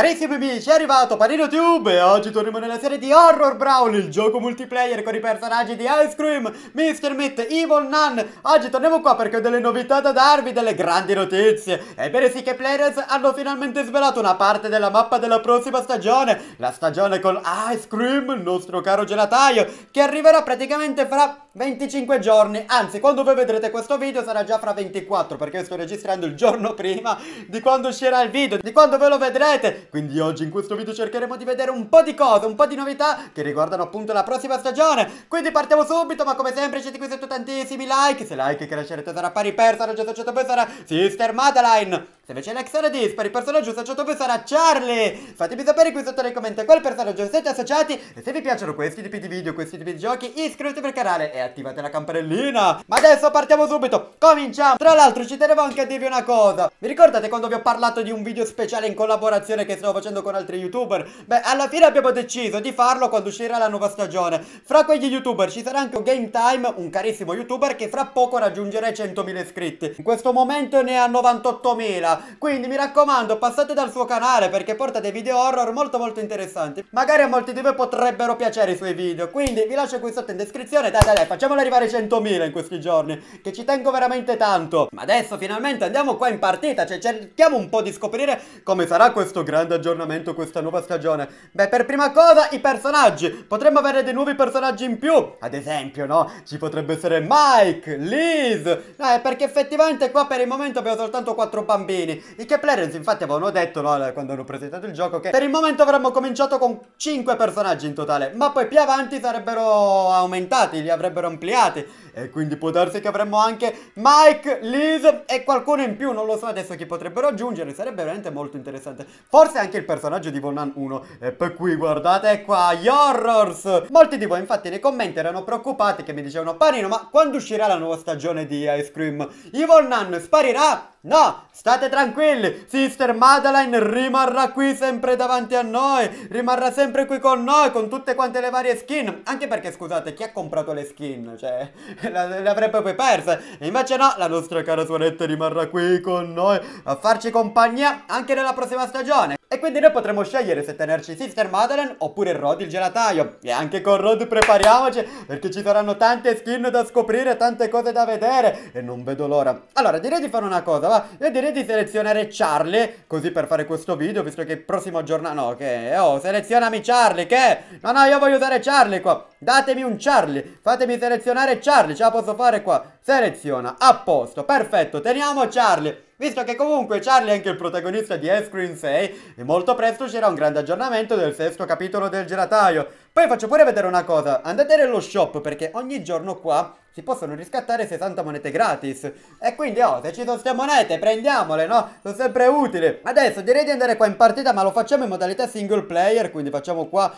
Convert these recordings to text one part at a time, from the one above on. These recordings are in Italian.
Carissimi amici, è arrivato Panino Tube e oggi torniamo nella serie di Horror Brawl, il gioco multiplayer con i personaggi di Ice Cream, Mr. Meat, Evil Nun. Oggi torniamo qua perché ho delle novità da darvi, delle grandi notizie. Ebbene sì che Players hanno finalmente svelato una parte della mappa della prossima stagione, la stagione con Ice Cream, il nostro caro gelataio, che arriverà praticamente fra 25 giorni, anzi quando voi vedrete questo video sarà già fra 24 perché sto registrando il giorno prima di quando uscirà il video, di quando ve lo vedrete Quindi oggi in questo video cercheremo di vedere un po' di cose, un po' di novità che riguardano appunto la prossima stagione Quindi partiamo subito ma come sempre siete qui sotto tantissimi like, se like crescerete sarà pari per, sarà già associato poi sarà Sister Madeline se invece l'azione dispari, il personaggio associato a voi sarà Charlie! Fatemi sapere qui sotto nei commenti a quale personaggio siete associati e se vi piacciono questi tipi di video, questi tipi di giochi, iscrivetevi al canale e attivate la campanellina! Ma adesso partiamo subito, cominciamo! Tra l'altro ci tenevo anche a dirvi una cosa, vi ricordate quando vi ho parlato di un video speciale in collaborazione che stavo facendo con altri youtuber? Beh, alla fine abbiamo deciso di farlo quando uscirà la nuova stagione. Fra quegli youtuber ci sarà anche un Game Time, un carissimo youtuber che fra poco raggiungerà 100.000 iscritti. In questo momento ne ha 98.000 quindi mi raccomando, passate dal suo canale perché porta dei video horror molto molto interessanti. Magari a molti di voi potrebbero piacere i suoi video. Quindi vi lascio qui sotto in descrizione. Dai, dai, dai, facciamolo arrivare ai 100.000 in questi giorni. Che ci tengo veramente tanto. Ma adesso finalmente andiamo qua in partita. Cioè cerchiamo un po' di scoprire come sarà questo grande aggiornamento, questa nuova stagione. Beh, per prima cosa i personaggi. Potremmo avere dei nuovi personaggi in più. Ad esempio, no? Ci potrebbe essere Mike, Liz. No, eh, perché effettivamente qua per il momento abbiamo soltanto quattro bambini bene. I Keplerians infatti avevano detto no, quando hanno presentato il gioco che per il momento avremmo cominciato con 5 personaggi in totale, ma poi più avanti sarebbero aumentati, li avrebbero ampliati e quindi può darsi che avremmo anche Mike, Liz e qualcuno in più, non lo so adesso chi potrebbero aggiungere, sarebbe veramente molto interessante. Forse anche il personaggio di Vonan 1. E per cui guardate qua, gli horrors! Molti di voi infatti nei commenti erano preoccupati che mi dicevano Panino, ma quando uscirà la nuova stagione di Ice Cream? Evil Nun sparirà? No, state tranquilli, Sister Madeline rimarrà qui sempre davanti a noi, rimarrà sempre qui con noi, con tutte quante le varie skin, anche perché scusate, chi ha comprato le skin? Cioè, l'avrebbe poi persa. E invece no, la nostra cara suonetta rimarrà qui con noi a farci compagnia anche nella prossima stagione. E quindi noi potremo scegliere se tenerci Sister Madeleine oppure Rod il gelataio. E anche con Rod prepariamoci perché ci saranno tante skin da scoprire, tante cose da vedere e non vedo l'ora. Allora direi di fare una cosa, va? Io direi di selezionare Charlie così per fare questo video visto che il prossimo giorno... No, che... Oh, selezionami Charlie, che... No, no, io voglio usare Charlie qua. Datemi un Charlie, fatemi selezionare Charlie, ce la posso fare qua. Seleziona, a posto, perfetto, teniamo Charlie visto che comunque Charlie è anche il protagonista di Ice Screen 6 e molto presto c'era un grande aggiornamento del sesto capitolo del gelataio. Poi faccio pure vedere una cosa, andate nello shop perché ogni giorno qua si possono riscattare 60 monete gratis. E quindi, oh, se ci sono queste monete, prendiamole, no? Sono sempre utili. Adesso direi di andare qua in partita, ma lo facciamo in modalità single player, quindi facciamo qua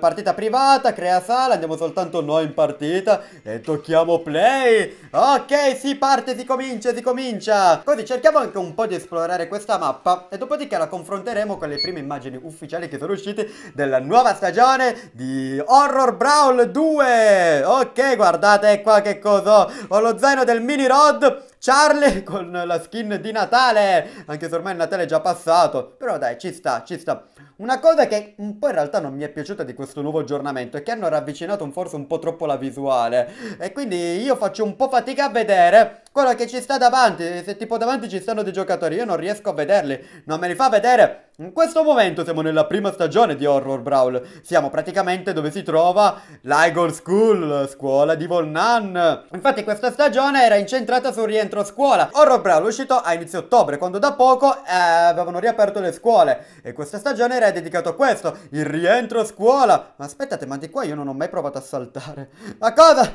partita privata, crea sala, andiamo soltanto noi in partita e tocchiamo play. Ok, si parte, si comincia, si comincia. Così cerchiamo anche un po' di esplorare questa mappa e dopodiché la confronteremo con le prime immagini ufficiali che sono uscite della nuova stagione di Horror Brawl 2. Ok, guardate qua che cosa ho? lo zaino del mini rod Charlie con la skin di Natale, anche se ormai il Natale è già passato, però dai, ci sta, ci sta. Una cosa che un po' in realtà non mi è piaciuta di questo nuovo aggiornamento è che hanno ravvicinato un, forse un po' troppo la visuale e quindi io faccio un po' fatica a vedere quello che ci sta davanti, se tipo davanti ci stanno dei giocatori, io non riesco a vederli, non me li fa vedere in questo momento siamo nella prima stagione di Horror Brawl, siamo praticamente dove si trova l'Igor School, scuola di Volnan. Infatti questa stagione era incentrata sul rientro a scuola. Horror Brawl è uscito a inizio ottobre, quando da poco eh, avevano riaperto le scuole. E questa stagione era dedicata a questo, il rientro a scuola. Ma aspettate, ma di qua io non ho mai provato a saltare. Ma cosa?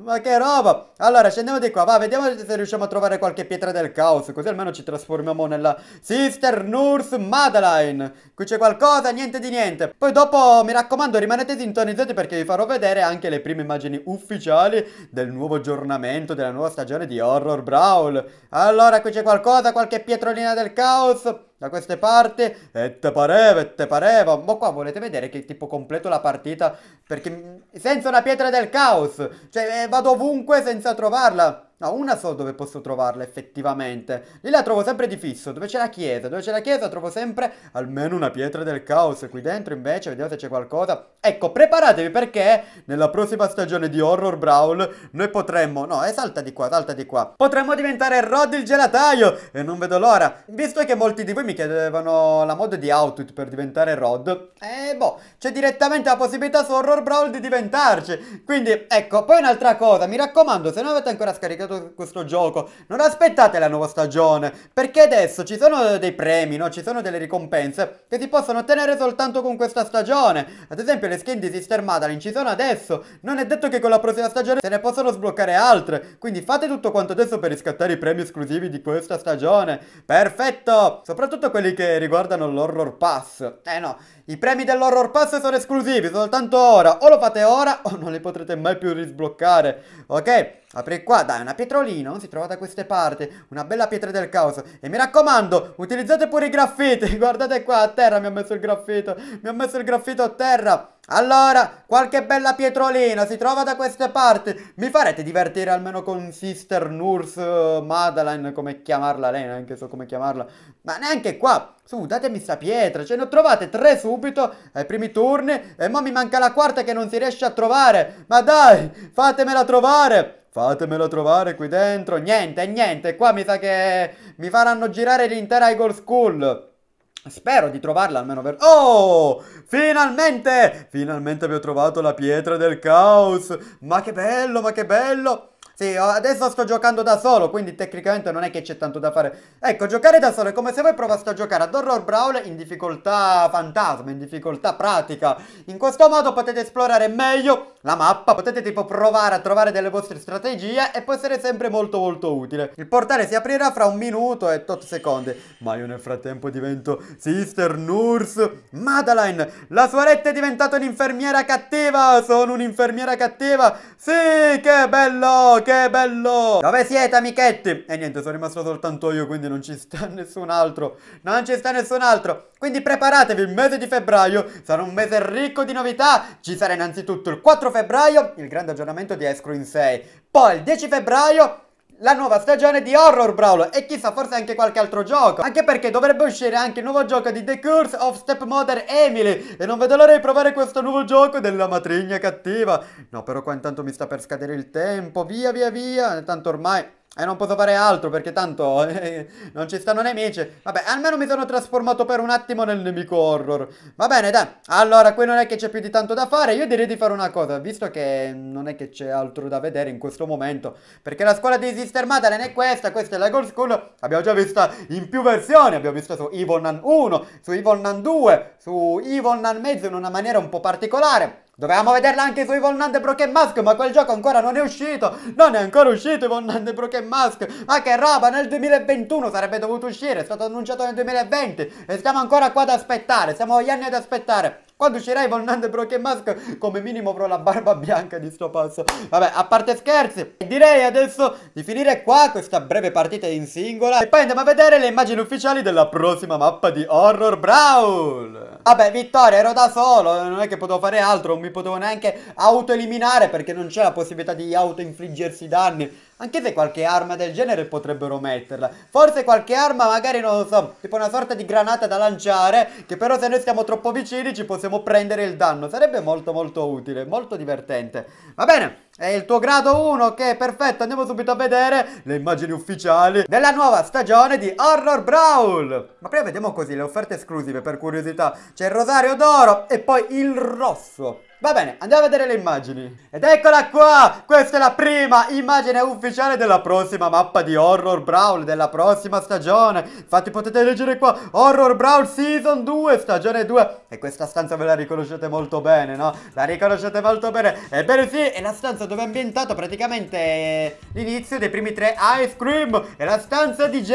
ma che roba! Allora, scendiamo di qua, va, vediamo se riusciamo a trovare qualche pietra del caos, così almeno ci trasformiamo nella Sister Nurse Mother. Adeline. Qui c'è qualcosa, niente di niente. Poi dopo, mi raccomando, rimanete sintonizzati perché vi farò vedere anche le prime immagini ufficiali del nuovo aggiornamento, della nuova stagione di Horror Brawl. Allora, qui c'è qualcosa, qualche pietrolina del caos da queste parti e te pareva e te pareva ma qua volete vedere che tipo completo la partita perché senza una pietra del caos cioè eh, vado ovunque senza trovarla No, una so dove posso trovarla effettivamente. Lì la trovo sempre di fisso, dove c'è la chiesa. Dove c'è la chiesa trovo sempre almeno una pietra del caos. Qui dentro invece, vediamo se c'è qualcosa. Ecco, preparatevi perché nella prossima stagione di Horror Brawl noi potremmo... No, eh, salta di qua, salta di qua. Potremmo diventare Rod il gelataio e non vedo l'ora. Visto che molti di voi mi mi chiedevano la mod di Outfit per diventare Rod. E eh, boh, c'è direttamente la possibilità su Horror Brawl di diventarci. Quindi, ecco, poi un'altra cosa, mi raccomando, se non avete ancora scaricato questo gioco, non aspettate la nuova stagione, perché adesso ci sono dei premi, no? Ci sono delle ricompense che si possono ottenere soltanto con questa stagione. Ad esempio le skin di Sister Madeline ci sono adesso, non è detto che con la prossima stagione se ne possono sbloccare altre, quindi fate tutto quanto adesso per riscattare i premi esclusivi di questa stagione. Perfetto! Soprattutto soprattutto quelli che riguardano l'Horror Pass. Eh no, i premi dell'Horror Pass sono esclusivi, soltanto ora. O lo fate ora o non li potrete mai più risbloccare, ok? apri qua, dai, una pietrolina, non si trova da queste parti, una bella pietra del caos. E mi raccomando, utilizzate pure i graffiti, guardate qua, a terra mi ha messo il graffito, mi ha messo il graffito a terra. Allora, qualche bella pietrolina si trova da queste parti. Mi farete divertire almeno con Sister Nurse eh, Madeline, come chiamarla lei, neanche so come chiamarla. Ma neanche qua. Su, datemi sta pietra. Ce ne ho trovate tre subito ai primi turni. E mo mi manca la quarta che non si riesce a trovare. Ma dai, fatemela trovare. Fatemelo trovare qui dentro. Niente, niente. Qua mi sa che mi faranno girare l'intera Eagle School. Spero di trovarla almeno per... Oh! Finalmente! Finalmente abbiamo trovato la pietra del caos! Ma che bello, ma che bello! Sì, adesso sto giocando da solo, quindi tecnicamente non è che c'è tanto da fare. Ecco, giocare da solo è come se voi provaste a giocare ad Horror Brawl in difficoltà fantasma, in difficoltà pratica. In questo modo potete esplorare meglio la mappa, potete tipo provare a trovare delle vostre strategie e può essere sempre molto molto utile. Il portale si aprirà fra un minuto e tot secondi, ma io nel frattempo divento Sister Nurse Madeline. La suoretta è diventata un'infermiera cattiva, sono un'infermiera cattiva. Sì, che bello! che bello! Dove siete amichetti? E niente, sono rimasto soltanto io, quindi non ci sta nessun altro. Non ci sta nessun altro. Quindi preparatevi, il mese di febbraio sarà un mese ricco di novità. Ci sarà innanzitutto il 4 febbraio il grande aggiornamento di in 6. Poi il 10 febbraio la nuova stagione di Horror Brawl e chissà forse anche qualche altro gioco anche perché dovrebbe uscire anche il nuovo gioco di The Curse of Stepmother Emily e non vedo l'ora di provare questo nuovo gioco della matrigna cattiva no però qua intanto mi sta per scadere il tempo via via via tanto ormai e non posso fare altro perché tanto eh, non ci stanno nemici. Vabbè, almeno mi sono trasformato per un attimo nel nemico horror. Va bene, dai. Allora, qui non è che c'è più di tanto da fare. Io direi di fare una cosa, visto che non è che c'è altro da vedere in questo momento. Perché la scuola di Sister Madeline è questa, questa è la Gold School. Abbiamo già vista in più versioni. Abbiamo visto su Evil Evilnan 1, su Evil Evilnan 2, su Evil Evilnan mezzo in una maniera un po' particolare. Dovevamo vederla anche su Yvonne Nandebrook e Mask, ma quel gioco ancora non è uscito! Non è ancora uscito Yvonne Nandebrook e Mask. Ma che roba, nel 2021 sarebbe dovuto uscire, è stato annunciato nel 2020 e stiamo ancora qua ad aspettare, siamo gli anni ad aspettare. Quando uscirai volnando Broken Mask come minimo avrò la barba bianca di sto passo. Vabbè, a parte scherzi, direi adesso di finire qua questa breve partita in singola e poi andiamo a vedere le immagini ufficiali della prossima mappa di Horror Brawl. Vabbè, vittoria, ero da solo, non è che potevo fare altro, non mi potevo neanche auto eliminare perché non c'è la possibilità di auto autoinfliggersi danni. Anche se qualche arma del genere potrebbero metterla. Forse qualche arma magari, non lo so, tipo una sorta di granata da lanciare, che però se noi stiamo troppo vicini ci possiamo prendere il danno. Sarebbe molto molto utile, molto divertente. Va bene, è il tuo grado 1, ok, perfetto, andiamo subito a vedere le immagini ufficiali della nuova stagione di Horror Brawl. Ma prima vediamo così le offerte esclusive per curiosità. C'è il rosario d'oro e poi il rosso. Va bene, andiamo a vedere le immagini. Ed eccola qua! Questa è la prima immagine ufficiale della prossima mappa di Horror Brawl, della prossima stagione. Infatti potete leggere qua, Horror Brawl Season 2, stagione 2. E questa stanza ve la riconoscete molto bene, no? La riconoscete molto bene. Ebbene sì, è la stanza stanza dove è ambientato praticamente eh, l'inizio dei primi tre Ice Cream e la stanza DJ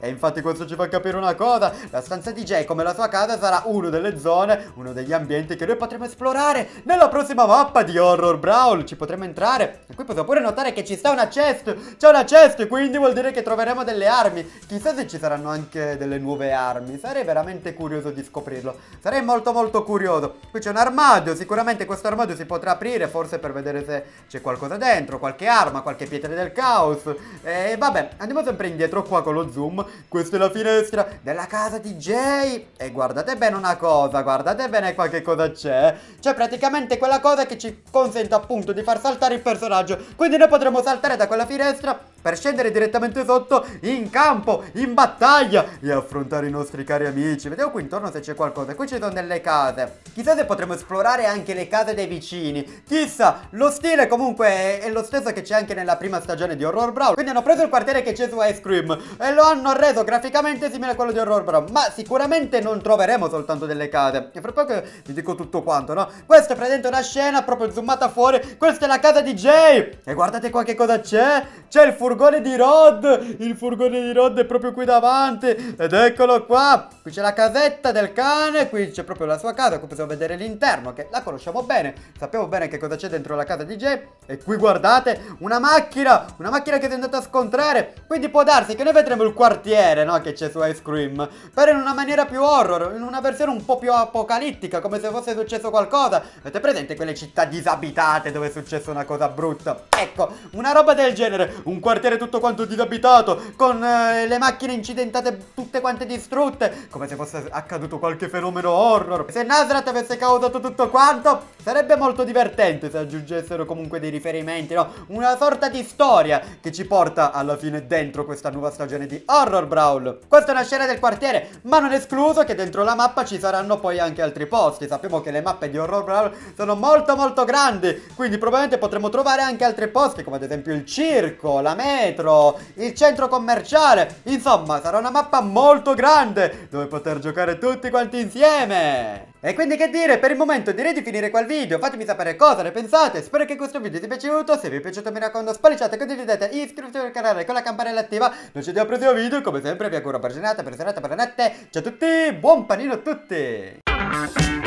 e infatti questo ci fa capire una cosa la stanza DJ come la sua casa sarà uno delle zone uno degli ambienti che noi potremo esplorare nella prossima mappa di Horror Brawl ci potremo entrare e qui possiamo pure notare che ci sta una chest c'è una chest quindi vuol dire che troveremo delle armi chissà se ci saranno anche delle nuove armi sarei veramente curioso di scoprirlo sarei molto molto curioso qui c'è un armadio sicuramente questo armadio si potrà aprire forse per vedere se c'è qualcosa dentro, qualche arma, qualche pietra del caos. E vabbè, andiamo sempre indietro qua con lo zoom. Questa è la finestra della casa di Jay. E guardate bene una cosa, guardate bene qua che cosa c'è. C'è praticamente quella cosa che ci consente appunto di far saltare il personaggio. Quindi noi potremo saltare da quella finestra per scendere direttamente sotto in campo, in battaglia e affrontare i nostri cari amici. Vediamo qui intorno se c'è qualcosa. Qui ci sono delle case. Chissà se potremo esplorare anche le case dei vicini. Chissà, lo stile comunque è, è lo stesso che c'è anche nella prima stagione di Horror Brawl. Quindi hanno preso il quartiere che c'è su Ice Cream e lo hanno reso graficamente simile a quello di Horror Brawl. Ma sicuramente non troveremo soltanto delle case. E fra poco vi dico tutto quanto, no? Questa è presente una scena proprio zoomata fuori. Questa è la casa di Jay. E guardate qua che cosa c'è. C'è il furgone furgone di Rod Il furgone di Rod è proprio qui davanti Ed eccolo qua Qui c'è la casetta del cane Qui c'è proprio la sua casa Qui possiamo vedere l'interno Che la conosciamo bene Sappiamo bene che cosa c'è dentro la casa di Jay E qui guardate Una macchina Una macchina che si è andata a scontrare Quindi può darsi che noi vedremo il quartiere no? Che c'è su Ice Cream Però in una maniera più horror In una versione un po' più apocalittica Come se fosse successo qualcosa Avete presente quelle città disabitate Dove è successa una cosa brutta Ecco Una roba del genere Un quartiere vedere tutto quanto disabitato, con eh, le macchine incidentate tutte quante distrutte, come se fosse accaduto qualche fenomeno horror. Se Nasrat avesse causato tutto quanto, sarebbe molto divertente se aggiungessero comunque dei riferimenti, no? Una sorta di storia che ci porta alla fine dentro questa nuova stagione di Horror Brawl. Questa è una scena del quartiere, ma non escluso che dentro la mappa ci saranno poi anche altri posti. Sappiamo che le mappe di Horror Brawl sono molto molto grandi, quindi probabilmente potremo trovare anche altri posti, come ad esempio il circo, la mela, metro, il centro commerciale, insomma sarà una mappa molto grande dove poter giocare tutti quanti insieme. E quindi che dire, per il momento direi di finire quel video, fatemi sapere cosa ne pensate, spero che questo video ti sia piaciuto, se vi è piaciuto mi raccomando spalliciate, condividete, iscrivetevi al canale con la campanella attiva, noi ci vediamo al prossimo video, come sempre vi auguro una buona giornata, buona serata, buona notte, ciao a tutti, buon panino a tutti!